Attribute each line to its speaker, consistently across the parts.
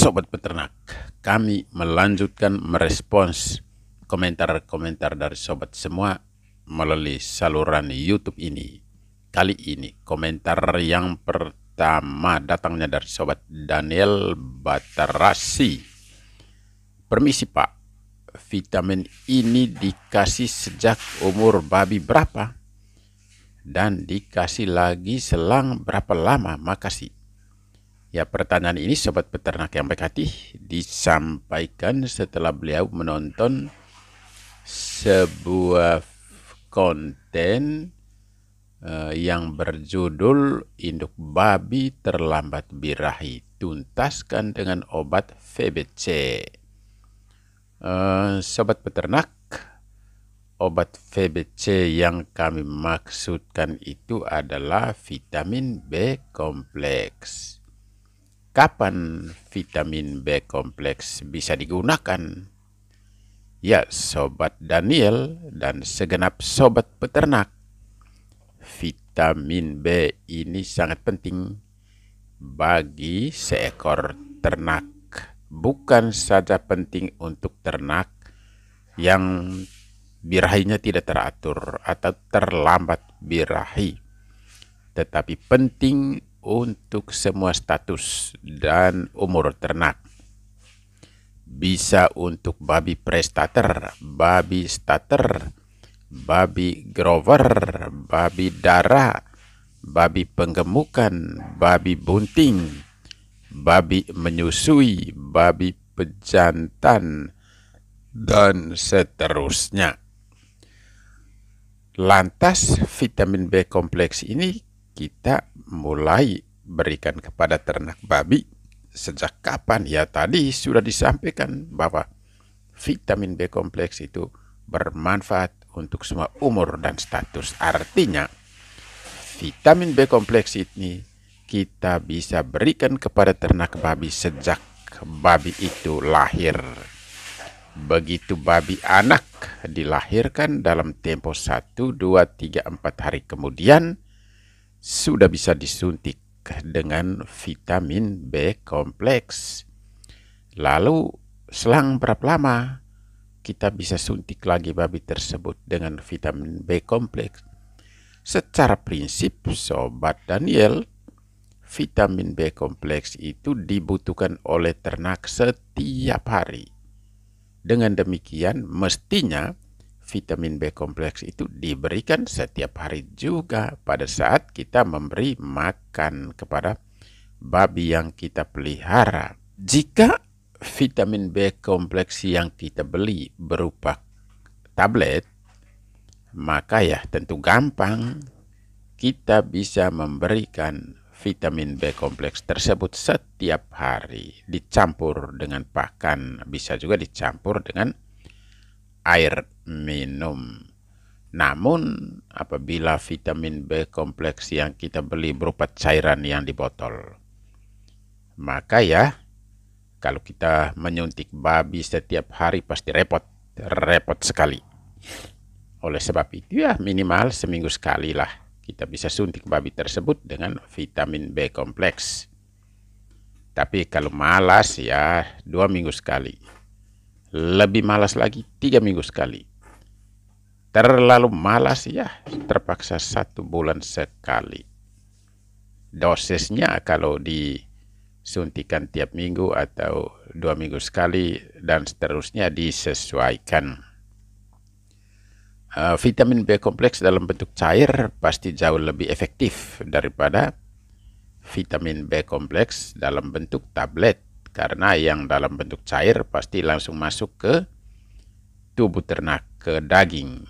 Speaker 1: Sobat Peternak, kami melanjutkan merespons komentar-komentar dari sobat semua melalui saluran YouTube ini. Kali ini komentar yang pertama datangnya dari sobat Daniel Batarasi. Permisi Pak, vitamin ini dikasih sejak umur babi berapa? Dan dikasih lagi selang berapa lama? Makasih. Ya pertanyaan ini sobat peternak yang baik hati disampaikan setelah beliau menonton sebuah konten uh, yang berjudul induk babi terlambat birahi tuntaskan dengan obat VBC. Uh, eh, sobat peternak, obat VBC yang kami maksudkan itu adalah vitamin B kompleks Kapan vitamin B kompleks bisa digunakan? Ya, Sobat Daniel dan segenap Sobat Peternak, vitamin B ini sangat penting bagi seekor ternak. Bukan saja penting untuk ternak yang birahinya tidak teratur atau terlambat birahi, tetapi penting untuk semua status dan umur ternak. Bisa untuk babi prestater, babi stater, babi grover, babi darah, babi penggemukan, babi bunting, babi menyusui, babi pejantan, dan seterusnya. Lantas vitamin B kompleks ini kita mulai berikan kepada ternak babi sejak kapan? Ya tadi sudah disampaikan bahwa vitamin B kompleks itu bermanfaat untuk semua umur dan status. Artinya vitamin B kompleks ini kita bisa berikan kepada ternak babi sejak babi itu lahir. Begitu babi anak dilahirkan dalam tempo 1, 2, 3, 4 hari kemudian, sudah bisa disuntik dengan vitamin B kompleks. Lalu selang berapa lama kita bisa suntik lagi babi tersebut dengan vitamin B kompleks? Secara prinsip, sobat Daniel, vitamin B kompleks itu dibutuhkan oleh ternak setiap hari. Dengan demikian, mestinya vitamin B kompleks itu diberikan setiap hari juga pada saat kita memberi makan kepada babi yang kita pelihara. Jika vitamin B kompleks yang kita beli berupa tablet, maka ya tentu gampang kita bisa memberikan vitamin B kompleks tersebut setiap hari dicampur dengan pakan, bisa juga dicampur dengan air minum. Namun apabila vitamin B kompleks yang kita beli berupa cairan yang di botol, maka ya kalau kita menyuntik babi setiap hari pasti repot, repot sekali. Oleh sebab itu ya minimal seminggu sekali lah kita bisa suntik babi tersebut dengan vitamin B kompleks. Tapi kalau malas ya dua minggu sekali lebih malas lagi tiga minggu sekali terlalu malas ya terpaksa satu bulan sekali dosisnya kalau disuntikan tiap minggu atau dua minggu sekali dan seterusnya disesuaikan eh, vitamin B kompleks dalam bentuk cair pasti jauh lebih efektif daripada vitamin B kompleks dalam bentuk tablet karena yang dalam bentuk cair pasti langsung masuk ke tubuh ternak ke daging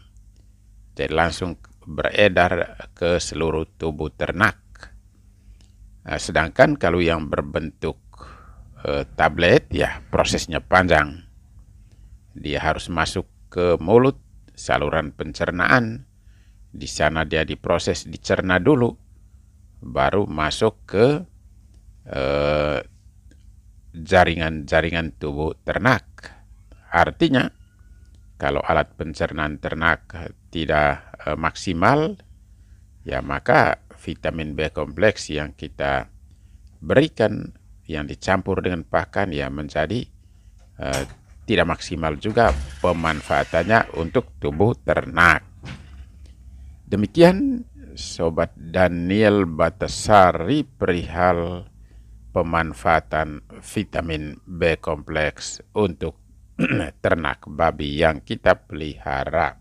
Speaker 1: jadi langsung beredar ke seluruh tubuh ternak nah, sedangkan kalau yang berbentuk eh, tablet ya prosesnya panjang dia harus masuk ke mulut saluran pencernaan di sana dia diproses dicerna dulu baru masuk ke eh, jaringan-jaringan tubuh ternak. Artinya, kalau alat pencernaan ternak tidak e, maksimal, ya maka vitamin B kompleks yang kita berikan yang dicampur dengan pakan ya menjadi e, tidak maksimal juga pemanfaatannya untuk tubuh ternak. Demikian Sobat Daniel Batasari perihal pemanfaatan vitamin B kompleks untuk ternak babi yang kita pelihara.